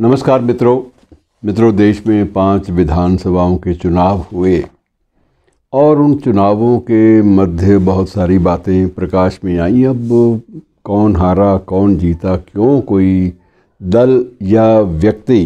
नमस्कार मित्रों मित्रों देश में पांच विधानसभाओं के चुनाव हुए और उन चुनावों के मध्य बहुत सारी बातें प्रकाश में आई अब कौन हारा कौन जीता क्यों कोई दल या व्यक्ति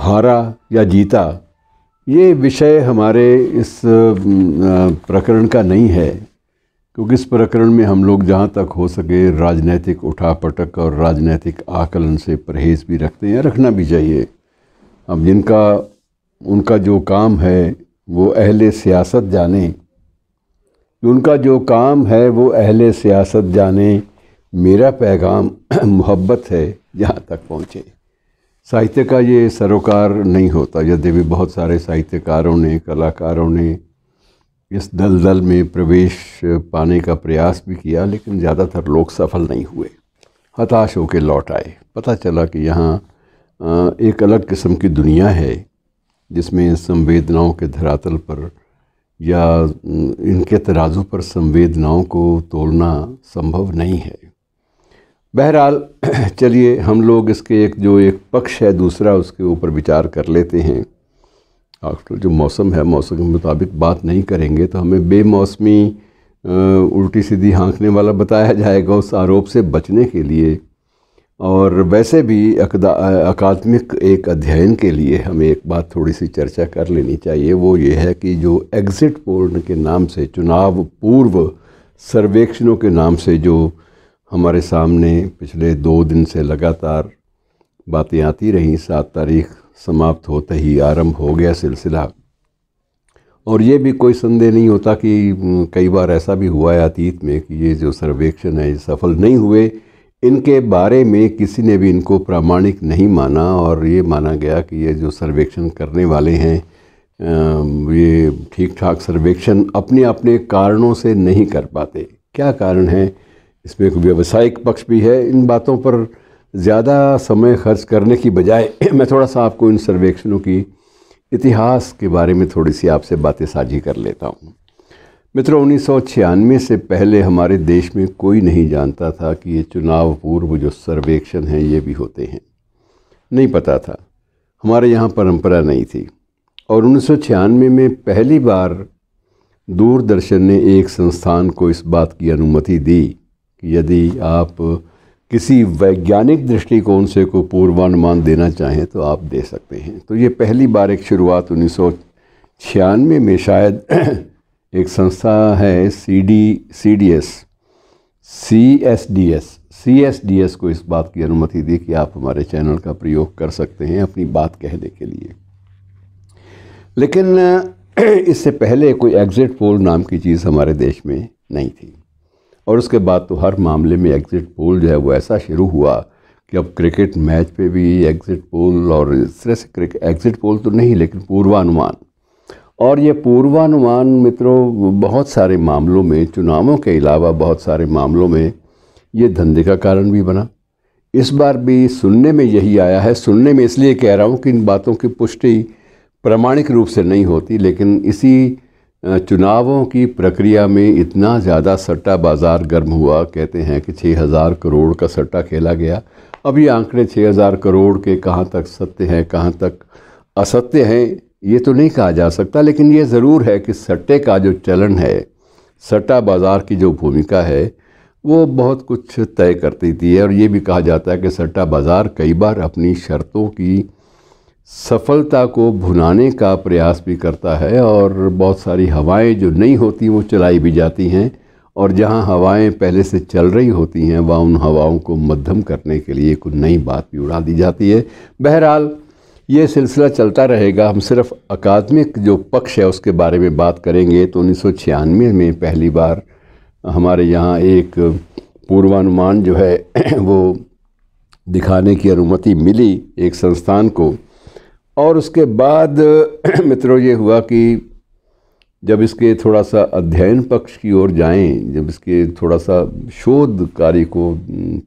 हारा या जीता ये विषय हमारे इस प्रकरण का नहीं है क्योंकि इस प्रकरण में हम लोग जहाँ तक हो सके राजनैतिक उठापटक और राजनैतिक आकलन से परहेज भी रखते हैं रखना भी चाहिए अब जिनका उनका जो काम है वो अहले सियासत जाने उनका जो काम है वो अहले सियासत जाने मेरा पैगाम मोहब्बत है जहाँ तक पहुँचे साहित्य का ये सरोकार नहीं होता यद्यपि बहुत सारे साहित्यकारों ने कलाकारों ने इस दलदल में प्रवेश पाने का प्रयास भी किया लेकिन ज़्यादातर लोग सफल नहीं हुए हताश होकर लौट आए पता चला कि यहाँ एक अलग किस्म की दुनिया है जिसमें संवेदनाओं के धरातल पर या इनके तराजू पर संवेदनाओं को तोड़ना संभव नहीं है बहरहाल चलिए हम लोग इसके एक जो एक पक्ष है दूसरा उसके ऊपर विचार कर लेते हैं आजकल जो मौसम है मौसम के मुताबिक बात नहीं करेंगे तो हमें बेमौसमी उल्टी सीधी हाँकने वाला बताया जाएगा उस आरोप से बचने के लिए और वैसे भी अकादमिक एक अध्ययन के लिए हमें एक बात थोड़ी सी चर्चा कर लेनी चाहिए वो ये है कि जो एग्ज़िट पोल के नाम से चुनाव पूर्व सर्वेक्षणों के नाम से जो हमारे सामने पिछले दो दिन से लगातार बातें आती रहीं सात तारीख समाप्त होते ही आरंभ हो गया सिलसिला और ये भी कोई संदेह नहीं होता कि कई बार ऐसा भी हुआ है अतीत में कि ये जो सर्वेक्षण है ये सफल नहीं हुए इनके बारे में किसी ने भी इनको प्रामाणिक नहीं माना और ये माना गया कि ये जो सर्वेक्षण करने वाले हैं ये ठीक ठाक सर्वेक्षण अपने अपने कारणों से नहीं कर पाते क्या कारण है इसमें एक व्यावसायिक पक्ष भी है इन बातों पर ज़्यादा समय खर्च करने की बजाय मैं थोड़ा सा आपको इन सर्वेक्षणों की इतिहास के बारे में थोड़ी सी आपसे बातें साझी कर लेता हूँ मित्रों उन्नीस से पहले हमारे देश में कोई नहीं जानता था कि ये चुनाव पूर्व जो सर्वेक्षण हैं ये भी होते हैं नहीं पता था हमारे यहाँ परंपरा नहीं थी और उन्नीस में पहली बार दूरदर्शन ने एक संस्थान को इस बात की अनुमति दी कि यदि आप किसी वैज्ञानिक दृष्टिकोण से कोई पूर्वानुमान देना चाहें तो आप दे सकते हैं तो ये पहली बार एक शुरुआत उन्नीस छियानवे में शायद एक संस्था है C D C D S C S D S C S D S को इस बात की अनुमति दी कि आप हमारे चैनल का प्रयोग कर सकते हैं अपनी बात कहने के लिए लेकिन इससे पहले कोई एग्ज़िट पोल नाम की चीज़ हमारे देश में नहीं थी और उसके बाद तो हर मामले में एग्ज़िट पोल जो है वो ऐसा शुरू हुआ कि अब क्रिकेट मैच पे भी एग्ज़िट पोल और इस तरह से क्रिकेट एग्ज़िट पोल तो नहीं लेकिन पूर्वानुमान और ये पूर्वानुमान मित्रों बहुत सारे मामलों में चुनावों के अलावा बहुत सारे मामलों में ये धंधे का कारण भी बना इस बार भी सुनने में यही आया है सुनने में इसलिए कह रहा हूँ कि इन बातों की पुष्टि प्रमाणिक रूप से नहीं होती लेकिन इसी चुनावों की प्रक्रिया में इतना ज़्यादा सट्टा बाज़ार गर्म हुआ कहते हैं कि 6000 करोड़ का सट्टा खेला गया अब ये आंकड़े 6000 करोड़ के कहाँ तक सत्य हैं कहाँ तक असत्य हैं ये तो नहीं कहा जा सकता लेकिन ये ज़रूर है कि सट्टे का जो चलन है सट्टा बाज़ार की जो भूमिका है वो बहुत कुछ तय करती थी और ये भी कहा जाता है कि सट्टा बाज़ार कई बार अपनी शर्तों की सफलता को भुनाने का प्रयास भी करता है और बहुत सारी हवाएं जो नहीं होती वो चलाई भी जाती हैं और जहां हवाएं पहले से चल रही होती हैं वहाँ उन हवाओं को मध्यम करने के लिए कोई नई बात भी उड़ा दी जाती है बहरहाल ये सिलसिला चलता रहेगा हम सिर्फ अकादमिक जो पक्ष है उसके बारे में बात करेंगे तो उन्नीस में पहली बार हमारे यहाँ एक पूर्वानुमान जो है वो दिखाने की अनुमति मिली एक संस्थान को और उसके बाद मित्रों ये हुआ कि जब इसके थोड़ा सा अध्ययन पक्ष की ओर जाएं जब इसके थोड़ा सा शोध कार्य को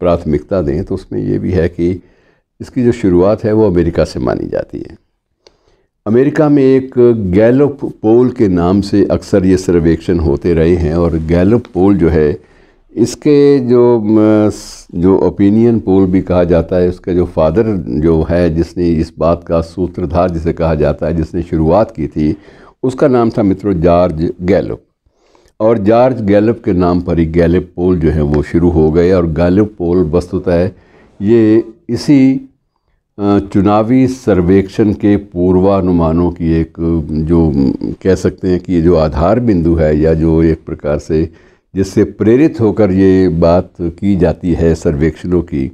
प्राथमिकता दें तो उसमें ये भी है कि इसकी जो शुरुआत है वो अमेरिका से मानी जाती है अमेरिका में एक गैलोप पोल के नाम से अक्सर ये सर्वेक्षण होते रहे हैं और गैलोप पोल जो है इसके जो जो ओपिनियन पोल भी कहा जाता है उसका जो फादर जो है जिसने इस बात का सूत्रधार जिसे कहा जाता है जिसने शुरुआत की थी उसका नाम था मित्रों जॉर्ज गैलप और जॉर्ज गैलप के नाम पर ही गैलप पोल जो है वो शुरू हो गए और गैलप पोल वस्तुतः ये इसी चुनावी सर्वेक्षण के पूर्वानुमानों की एक जो कह सकते हैं कि ये जो आधार बिंदु है या जो एक प्रकार से जिससे प्रेरित होकर ये बात की जाती है सर्वेक्षणों की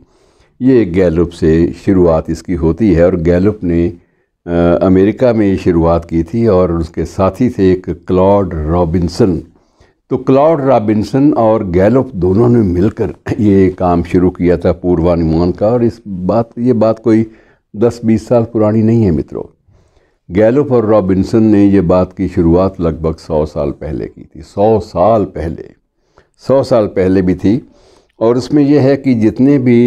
ये गैलुप से शुरुआत इसकी होती है और गैलुप ने आ, अमेरिका में शुरुआत की थी और उसके साथी थे एक क्लॉड रॉबिन्सन तो क्लॉड रॉबिन्सन और गैलुप दोनों ने मिलकर ये काम शुरू किया था पूर्वानुमान का और इस बात ये बात कोई दस बीस साल पुरानी नहीं है मित्रों गैलुप और रॉबिन्सन ने ये बात की शुरुआत लगभग सौ साल पहले की थी सौ साल पहले सौ साल पहले भी थी और उसमें यह है कि जितने भी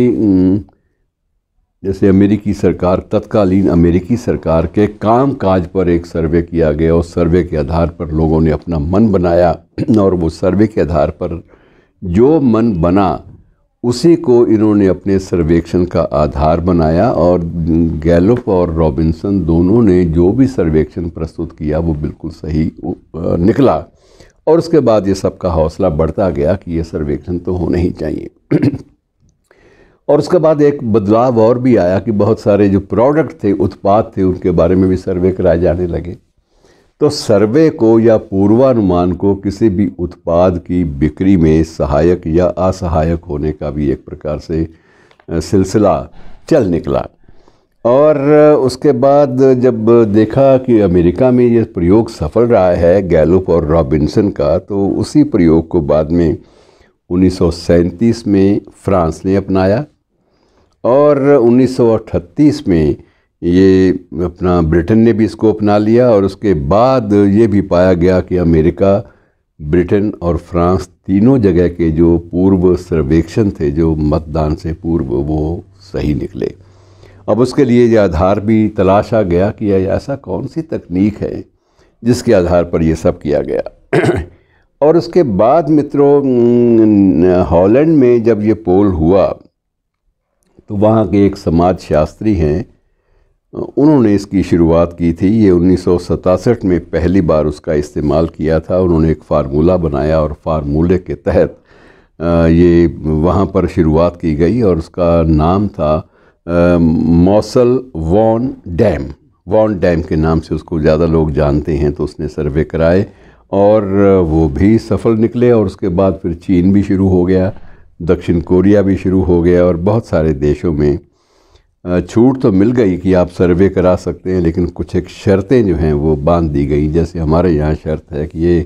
जैसे अमेरिकी सरकार तत्कालीन अमेरिकी सरकार के काम काज पर एक सर्वे किया गया उस सर्वे के आधार पर लोगों ने अपना मन बनाया और वो सर्वे के आधार पर जो मन बना उसी को इन्होंने अपने सर्वेक्षण का आधार बनाया और गैलोप और रॉबिन्सन दोनों ने जो भी सर्वेक्षण प्रस्तुत किया वो बिल्कुल सही निकला और उसके बाद ये सबका हौसला बढ़ता गया कि ये सर्वेक्षण तो होने ही चाहिए और उसके बाद एक बदलाव और भी आया कि बहुत सारे जो प्रोडक्ट थे उत्पाद थे उनके बारे में भी सर्वे कराए जाने लगे तो सर्वे को या पूर्वानुमान को किसी भी उत्पाद की बिक्री में सहायक या असहायक होने का भी एक प्रकार से सिलसिला चल निकला और उसके बाद जब देखा कि अमेरिका में ये प्रयोग सफल रहा है गैलोप और रॉबिन्सन का तो उसी प्रयोग को बाद में उन्नीस में फ्रांस ने अपनाया और 1938 में ये अपना ब्रिटेन ने भी इसको अपना लिया और उसके बाद ये भी पाया गया कि अमेरिका ब्रिटेन और फ्रांस तीनों जगह के जो पूर्व सर्वेक्षण थे जो मतदान से पूर्व वो सही निकले अब उसके लिए ये आधार भी तलाशा गया कि ऐसा कौन सी तकनीक है जिसके आधार पर यह सब किया गया और उसके बाद मित्रों हॉलैंड में जब ये पोल हुआ तो वहाँ के एक समाज शास्त्री हैं उन्होंने इसकी शुरुआत की थी ये उन्नीस में पहली बार उसका इस्तेमाल किया था उन्होंने एक फार्मूला बनाया और फार्मूले के तहत ये वहाँ पर शुरुआत की गई और उसका नाम था मौसल वॉन डैम वॉन डैम के नाम से उसको ज़्यादा लोग जानते हैं तो उसने सर्वे कराए और वो भी सफल निकले और उसके बाद फिर चीन भी शुरू हो गया दक्षिण कोरिया भी शुरू हो गया और बहुत सारे देशों में छूट तो मिल गई कि आप सर्वे करा सकते हैं लेकिन कुछ एक शर्तें जो हैं वो बांध दी गई जैसे हमारे यहाँ शर्त है कि ये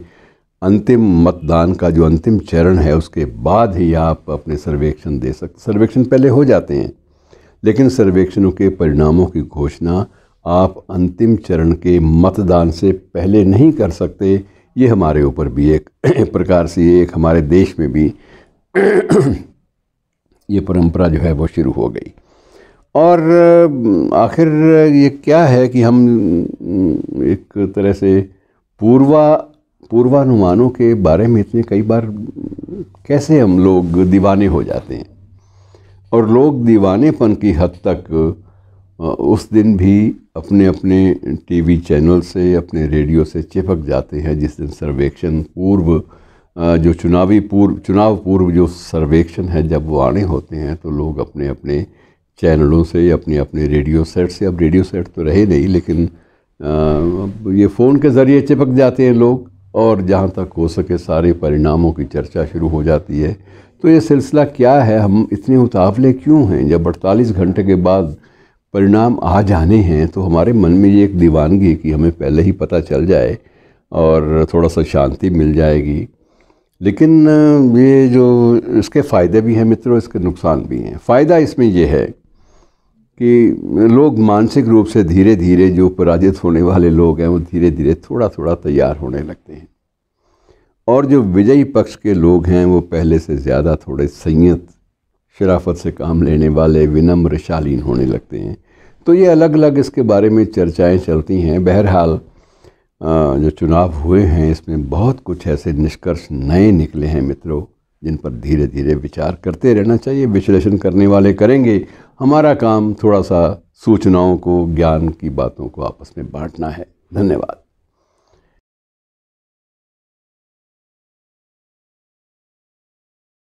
अंतिम मतदान का जो अंतिम चरण है उसके बाद ही आप अपने सर्वेक्षण दे सक सर्वेक्षण पहले हो जाते हैं लेकिन सर्वेक्षणों के परिणामों की घोषणा आप अंतिम चरण के मतदान से पहले नहीं कर सकते ये हमारे ऊपर भी एक, प्रकार से एक हमारे देश में भी ये परंपरा जो है वो शुरू हो गई और आखिर ये क्या है कि हम एक तरह से पूर्वा पूर्वानुमानों के बारे में इतने कई बार कैसे हम लोग दीवाने हो जाते हैं और लोग दीवानेपन की हद तक उस दिन भी अपने अपने टीवी चैनल से अपने रेडियो से चिपक जाते हैं जिस दिन सर्वेक्षण पूर्व जो चुनावी पूर्व चुनाव पूर्व जो सर्वेक्षण है जब वो आने होते हैं तो लोग अपने अपने चैनलों से अपने अपने रेडियो सेट से अब रेडियो सेट तो रहे नहीं लेकिन ये फ़ोन के ज़रिए चिपक जाते हैं लोग और जहाँ तक हो सके सारे परिणामों की चर्चा शुरू हो जाती है तो ये सिलसिला क्या है हम इतने उतावले क्यों हैं जब अड़तालीस घंटे के बाद परिणाम आ जाने हैं तो हमारे मन में ये एक दीवानगी कि हमें पहले ही पता चल जाए और थोड़ा सा शांति मिल जाएगी लेकिन ये जो इसके फ़ायदे भी हैं मित्रों इसके नुकसान भी हैं फ़ायदा इसमें यह है कि लोग मानसिक रूप से धीरे धीरे जो पराजित होने वाले लोग हैं वो धीरे धीरे थोड़ा थोड़ा तैयार होने लगते हैं और जो विजयी पक्ष के लोग हैं वो पहले से ज़्यादा थोड़े संयत शराफत से काम लेने वाले विनम्र शालीन होने लगते हैं तो ये अलग अलग इसके बारे में चर्चाएं चलती हैं बहरहाल जो चुनाव हुए हैं इसमें बहुत कुछ ऐसे निष्कर्ष नए निकले हैं मित्रों जिन पर धीरे धीरे विचार करते रहना चाहिए विश्लेषण करने वाले करेंगे हमारा काम थोड़ा सा सूचनाओं को ज्ञान की बातों को आपस में बांटना है धन्यवाद